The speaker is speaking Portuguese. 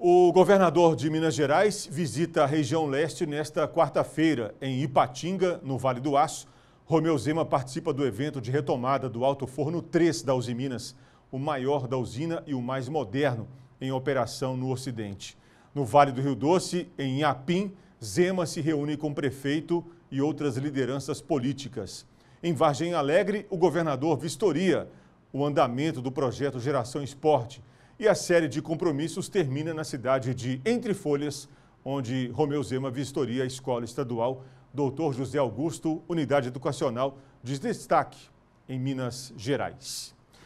O governador de Minas Gerais visita a região leste nesta quarta-feira, em Ipatinga, no Vale do Aço. Romeu Zema participa do evento de retomada do Alto Forno 3 da Uzi Minas, o maior da usina e o mais moderno em operação no Ocidente. No Vale do Rio Doce, em Inhapim, Zema se reúne com o prefeito e outras lideranças políticas. Em Vargem Alegre, o governador vistoria o andamento do projeto Geração Esporte, e a série de compromissos termina na cidade de Entre Folhas, onde Romeu Zema vistoria a Escola Estadual Doutor José Augusto, Unidade Educacional de Destaque em Minas Gerais.